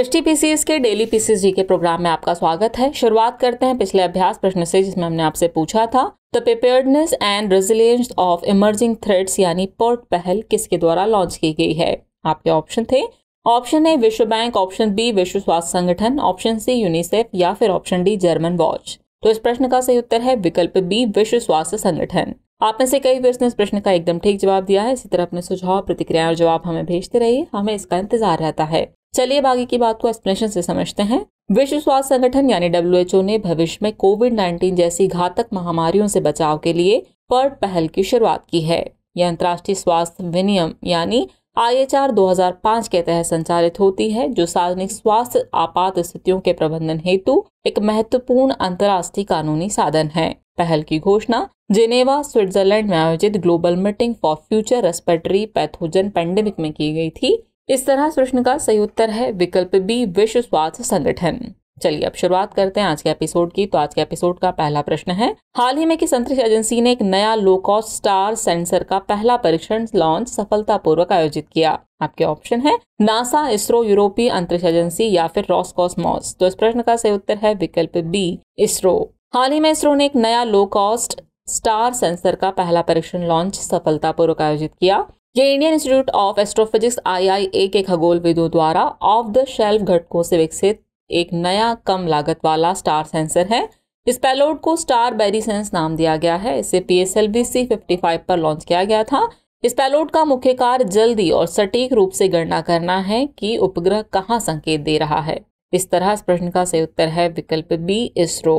दृष्टि पीसीएस के daily PCS जी के प्रोग्राम में आपका स्वागत है शुरुआत करते हैं पिछले अभ्यास प्रश्न से जिसमें हमने आपसे पूछा था the preparedness and resilience of emerging threats यानी पोर्ट पहल किसके द्वारा लॉन्च की गई है आपके ऑप्शन थे ऑप्शन ए विश्व बैंक ऑप्शन बी विश्व स्वास्थ्य संगठन ऑप्शन सी यूनिसेफ या फिर ऑप्शन डी जर्मन वॉच तो इस प्रश्न का सही उत्तर है विकल्प बी विश्व स्वास्थ्य संगठन आप में से कई व्यस्त ने इस प्रश्न का एकदम ठीक जवाब दिया है इसी तरह अपने सुझाव प्रतिक्रिया और जवाब हमें भेजते रहिए हमें इसका इंतजार रहता है चलिए बाकी की बात को एक्सप्लेनेशन से समझते हैं विश्व स्वास्थ्य संगठन यानी डब्ल्यूएचओ ने भविष्य में कोविड 19 जैसी घातक महामारियों से बचाव के लिए पर्ट पहल की शुरुआत की है यह अंतर्राष्ट्रीय स्वास्थ्य विनियम यानी आई एच के तहत संचालित होती है जो सार्वजनिक स्वास्थ्य आपात स्थितियों के प्रबंधन हेतु एक महत्वपूर्ण अंतर्राष्ट्रीय कानूनी साधन है पहल की घोषणा जिनेवा स्विट्जरलैंड में आयोजित global meeting for future respiratory pathogen pandemic में की गई थी इस तरह प्रश्न का सही उत्तर है विकल्प बी विश्व स्वास्थ्य संगठन चलिए अब शुरुआत करते हैं आज के एपिसोड की तो आज के एपिसोड का पहला प्रश्न है हाल ही में किस अंतरिक्ष एजेंसी ने एक नया लोकॉस्ट स्टार सेंसर का पहला परीक्षण लॉन्च सफलतापूर्वक आयोजित किया आपके ऑप्शन है नासा इसरो यूरोपीय अंतरिक्ष एजेंसी या फिर रॉस तो इस प्रश्न का सही उत्तर है विकल्प बी इसरो हाल ही में इसरो ने एक नया लो कॉस्ट स्टार सेंसर का पहला परीक्षण लॉन्च सफलतापूर्वक आयोजित किया ये Indian Institute of Astrophysics IIA के खगोलविदों द्वारा ऑफ द शेल्फ घटकों से विकसित एक नया कम लागत वाला स्टार सेंसर है इस पैलोड को स्टार बेरी सेंस नाम दिया गया है इसे P S L V C fifty five पर लॉन्च किया गया था इस पैलोड का मुख्य कार्य जल्दी और सटीक रूप से गणना करना है कि उपग्रह कहाँ संकेत दे रहा है इस तरह इस प्रश्न का सही उत्तर है विकल्प बी इसरो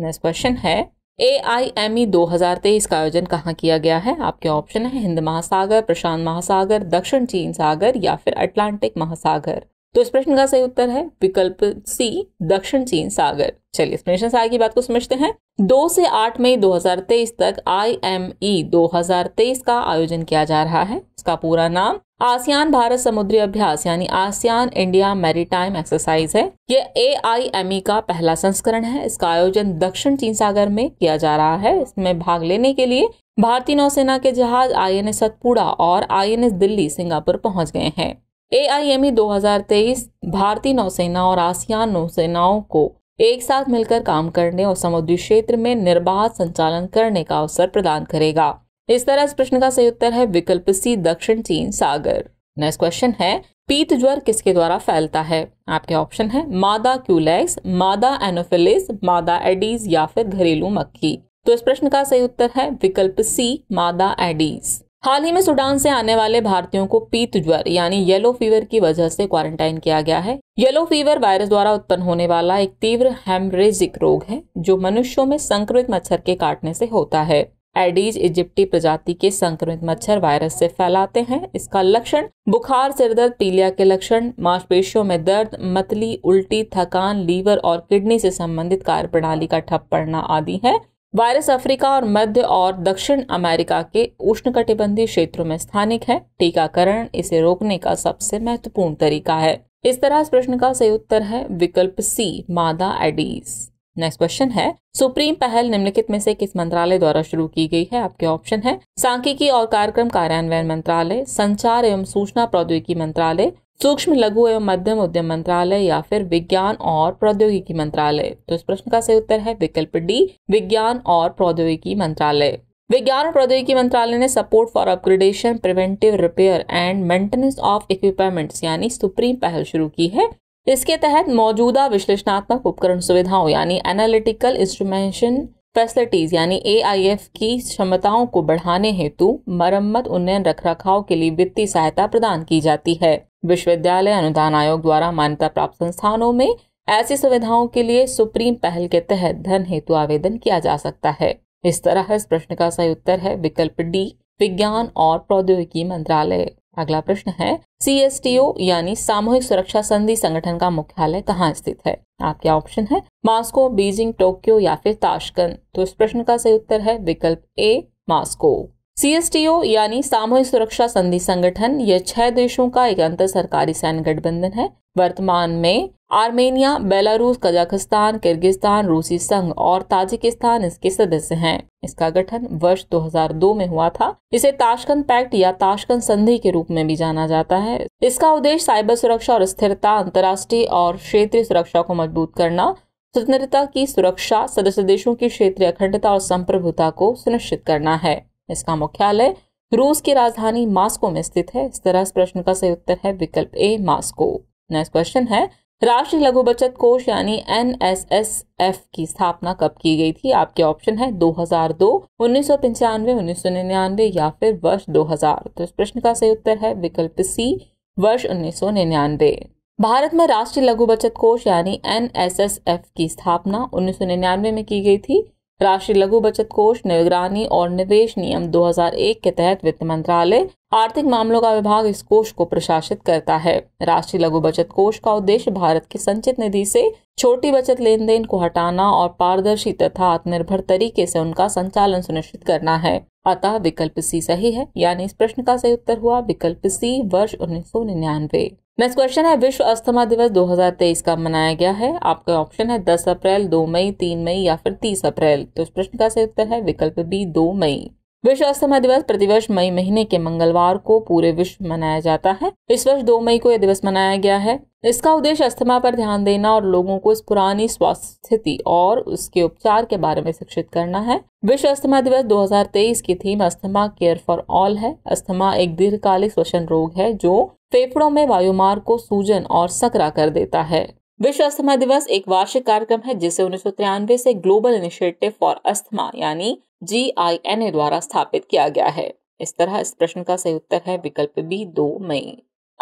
नेक्स्ट क्वेश्चन है ए आई एम ई दो हज़ार तेईस का आयोजन कहाँ किया गया है आपके ऑप्शन है हिंद महासागर प्रशांत महासागर दक्षिण चीन सागर या फिर अटलांटिक महासागर तो इस प्रश्न का सही उत्तर है विकल्प सी दक्षिण चीन सागर चलिए प्रश्न सागर की बात को समझते हैं दो से आठ मई 2023 तक आई एम ई दो का आयोजन किया जा रहा है इसका पूरा नाम आसियान भारत समुद्री अभ्यास यानी आसियान इंडिया मैरीटाइम एक्सरसाइज है यह ए आई एम ई का पहला संस्करण है इसका आयोजन दक्षिण चीन सागर में किया जा रहा है इसमें भाग लेने के लिए भारतीय नौसेना के जहाज आई एन एस सतपुड़ा और I N S Delhi Singapore पहुंच गए हैं ए आई एम ई दो हजार तेईस भारतीय नौसेना और आसियान नौसेनाओं को एक साथ मिलकर काम करने और समुद्री क्षेत्र में निर्बाध संचालन करने का अवसर प्रदान करेगा इस तरह इस प्रश्न का सही उत्तर है विकल्प सी दक्षिण चीन सागर नेक्स्ट क्वेश्चन है पीत ज्वर किसके द्वारा फैलता है आपके ऑप्शन है मादा क्यूलेक्स मादा एनोफिलिस मादा एडीज या फिर घरेलू मक्खी तो इस प्रश्न का सही उत्तर है विकल्प सी मादा एडीज हाल ही में सूडान से आने वाले भारतीयों को पीत ज्वर यानी येलो फीवर की वजह से क्वारंटाइन किया गया है येलो फीवर वायरस द्वारा उत्पन्न होने वाला एक तीव्र हेमरेजिक रोग है जो मनुष्यों में संक्रमित मच्छर के काटने से होता है एडीज इजिप्टी प्रजाति के संक्रमित मच्छर वायरस से फैलाते हैं इसका लक्षण बुखार सिरदर्द पीलिया के लक्षण मांसपेशियों में दर्द मतली उल्टी थकान लीवर और किडनी से संबंधित कार्य प्रणाली का ठप पड़ना आदि है वायरस अफ्रीका और मध्य और दक्षिण अमेरिका के उष्णकटिबंधीय क्षेत्रों में स्थानिक है टीकाकरण इसे रोकने का सबसे महत्वपूर्ण तरीका है इस तरह इस प्रश्न का सही उत्तर है विकल्प सी मादा एडीज नेक्स्ट क्वेश्चन है सुप्रीम पहल निम्नलिखित में से किस मंत्रालय द्वारा शुरू की गई है आपके ऑप्शन है सांख्यिकी और कार्यक्रम कार्यान्वयन मंत्रालय संचार एवं सूचना प्रौद्योगिकी मंत्रालय सूक्ष्म लघु एवं मध्यम उद्यम मंत्रालय या फिर विज्ञान और प्रौद्योगिकी मंत्रालय तो इस प्रश्न का सही उत्तर है विकल्प डी विज्ञान और प्रौद्योगिकी मंत्रालय विज्ञान और प्रौद्योगिकी मंत्रालय ने support for upgradation preventive repair and maintenance of equipments यानी सुप्रीम पहल शुरू की है इसके तहत मौजूदा विश्लेषणात्मक उपकरण सुविधाओं यानी एनालिटिकल इंस्ट्रूमेंशन फैसिलिटीज यानी ए की क्षमताओं को बढ़ाने हेतु मरम्मत उन्नयन रखरखाव के लिए वित्तीय सहायता प्रदान की जाती है विश्वविद्यालय अनुदान आयोग द्वारा मान्यता प्राप्त संस्थानों में ऐसी सुविधाओं के लिए सुप्रीम पहल के तहत धन हेतु आवेदन किया जा सकता है इस तरह इस प्रश्न का सही उत्तर है विकल्प डी विज्ञान और प्रौद्योगिकी मंत्रालय अगला प्रश्न है सी एस टी ओ यानी सामूहिक सुरक्षा संधि संगठन का मुख्यालय कहाँ स्थित है आपके ऑप्शन है मास्को बीजिंग टोक्यो या फिर ताशकंद तो इस प्रश्न का सही उत्तर है विकल्प ए मास्को सीएसटीओ यानी सामूहिक सुरक्षा संधि संगठन यह छह देशों का एक अंतर सरकारी सैन्य गठबंधन है वर्तमान में आर्मेनिया बेलारूस कजाकिस्तान किर्गिस्तान रूसी संघ और ताजिकिस्तान इसके सदस्य हैं इसका गठन वर्ष 2002 में हुआ था इसे ताशकंद पैक्ट या ताशकंद संधि के रूप में भी जाना जाता है इसका उद्देश्य साइबर सुरक्षा और स्थिरता अंतर्राष्ट्रीय और क्षेत्रीय सुरक्षा को मजबूत करना स्वतंत्रता की सुरक्षा सदस्य देशों की क्षेत्रीय अखंडता और संप्रभुता को सुनिश्चित करना है इसका मुख्यालय रूस की राजधानी मास्को में स्थित है इस तरह इस प्रश्न का सही उत्तर है विकल्प ए मास्को नेक्स्ट क्वेश्चन है राष्ट्रीय लघु बचत कोष यानी एन एस एस एफ की स्थापना कब की गई थी आपके ऑप्शन है 2002, उन्नीस सौ पंचानवे उन्नीस सौ निन्यानवे या फिर वर्ष 2000। तो इस प्रश्न का सही उत्तर है विकल्प सी वर्ष उन्नीस सौ निन्यानवे भारत में राष्ट्रीय लघु बचत कोष यानी एन एस एस एफ की स्थापना उन्नीस सौ निन्यानवे में की गई थी राष्ट्रीय लघु बचत कोष निगरानी और निवेश नियम 2001 के तहत वित्त मंत्रालय आर्थिक मामलों का विभाग इस कोष को प्रशासित करता है राष्ट्रीय लघु बचत कोष का उद्देश्य भारत की संचित निधि से छोटी बचत लेन देन को हटाना और पारदर्शी तथा आत्मनिर्भर तरीके से उनका संचालन सुनिश्चित करना है अतः विकल्प सी सही है यानी इस प्रश्न का सही उत्तर हुआ विकल्प सी वर्ष उन्नीस सौ निन्यानवे नेक्स्ट क्वेश्चन है विश्व अस्थमा दिवस 2023 का मनाया गया है आपका ऑप्शन है 10 अप्रैल 2 मई 3 मई या फिर 30 अप्रैल तो इस प्रश्न का सही उत्तर है विकल्प बी 2 मई विश्व अस्थमा दिवस प्रतिवर्ष मई महीने के मंगलवार को पूरे विश्व मनाया जाता है इस वर्ष दो मई को यह दिवस मनाया गया है इसका उद्देश्य अस्थमा पर ध्यान देना और लोगों को इस पुरानी स्वास्थ्य स्थिति और उसके उपचार के बारे में शिक्षित करना है विश्व अस्थमा दिवस 2023 की theme asthma care for all है अस्थमा एक दीर्घकालिक श्वसन रोग है जो फेफड़ों में वायुमार्ग को सूजन और सकरा कर देता है विश्व अस्थमा दिवस एक वार्षिक कार्यक्रम है जिसे उन्नीस से ग्लोबल इनिशिएटिव फॉर अस्थमा यानी जी द्वारा स्थापित किया गया है इस तरह इस प्रश्न का सही उत्तर है विकल्प बी दो मई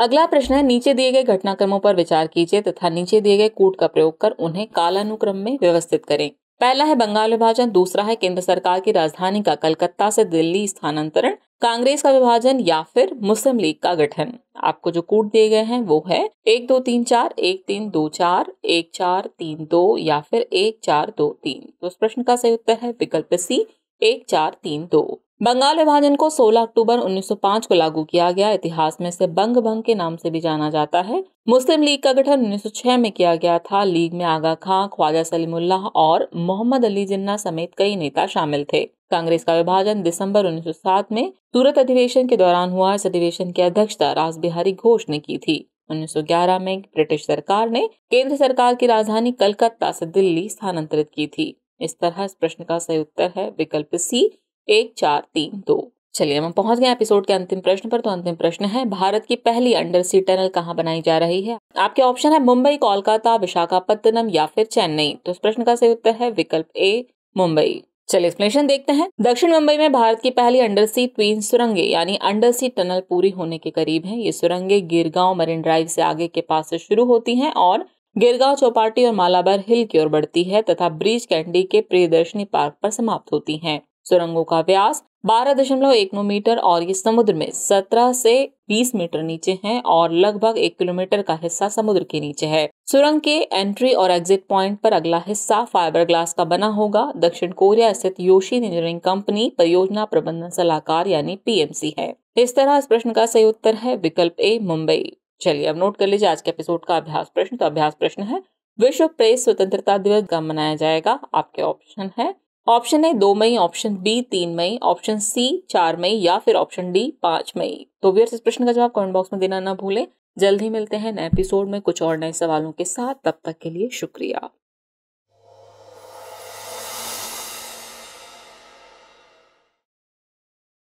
अगला प्रश्न है नीचे दिए गए घटनाक्रमों पर विचार कीजिए तथा नीचे दिए गए कूट का प्रयोग कर उन्हें कालानुक्रम में व्यवस्थित करें पहला है बंगाल विभाजन दूसरा है केंद्र सरकार की राजधानी का कलकत्ता से दिल्ली स्थानांतरण कांग्रेस का विभाजन या फिर मुस्लिम लीग का गठन आपको जो कूट दिए गए हैं वो है एक दो तीन चार एक तीन दो चार एक चार तीन दो या फिर एक चार दो तीन तो इस प्रश्न का सही उत्तर है विकल्प सी एक चार तीन दो बंगाल विभाजन को 16 अक्टूबर 1905 को लागू किया गया इतिहास में इसे बंग भंग के नाम से भी जाना जाता है मुस्लिम लीग का गठन 1906 में किया गया था लीग में आगा खां ख्वाजा सलीमुल्लाह और मोहम्मद अली जिन्ना समेत कई नेता शामिल थे कांग्रेस का विभाजन दिसंबर 1907 में सूरत अधिवेशन के दौरान हुआ इस अधिवेशन की अध्यक्षता राज बिहारी घोष ने की थी 1911 में ब्रिटिश सरकार ने केंद्र सरकार की राजधानी कलकत्ता से दिल्ली स्थानांतरित की थी इस तरह इस प्रश्न का सही उत्तर है विकल्प सी एक चार तीन दो चलिए हम पहुंच गए एपिसोड के अंतिम प्रश्न पर तो अंतिम प्रश्न है भारत की पहली अंडर सी टनल कहाँ बनाई जा रही है आपके ऑप्शन है मुंबई कोलकाता विशाखापत्तनम या फिर चेन्नई तो इस प्रश्न का सही उत्तर है विकल्प ए मुंबई चलिए एक्सप्लेनेशन देखते हैं दक्षिण मुंबई में भारत की पहली अंडर सी ट्वीन सुरंगे यानी अंडर सी टनल पूरी होने के करीब है ये सुरंगे गिरगांव मरीन ड्राइव से आगे के पास से शुरू होती हैं और गिरगांव चौपाटी और मालाबार हिल की ओर बढ़ती है तथा ब्रिज कैंडी के प्रियदर्शनी पार्क पर समाप्त होती हैं सुरंगों का व्यास बारह दशमलव एक नौ मीटर और ये समुद्र में सत्रह से बीस मीटर नीचे हैं और लगभग एक किलोमीटर का हिस्सा समुद्र के नीचे है सुरंग के एंट्री और एग्जिट पॉइंट पर अगला हिस्सा फाइबर ग्लास का बना होगा दक्षिण कोरिया स्थित योशी इंजीनियरिंग कंपनी परियोजना प्रबंधन सलाहकार यानी पीएमसी है इस तरह इस प्रश्न का सही उत्तर है विकल्प ए मुंबई चलिए अब नोट कर लीजिए आज के एपिसोड का अभ्यास प्रश्न तो अभ्यास प्रश्न है विश्व प्रेस स्वतंत्रता दिवस कब मनाया जाएगा आपके ऑप्शन है ऑप्शन है दो मई ऑप्शन बी तीन मई ऑप्शन सी चार मई या फिर ऑप्शन डी पांच मई तो व्यर्स इस प्रश्न का जवाब कमेंट बॉक्स में देना ना भूलें जल्द ही मिलते हैं नए एपिसोड में कुछ और नए सवालों के साथ तब तक के लिए शुक्रिया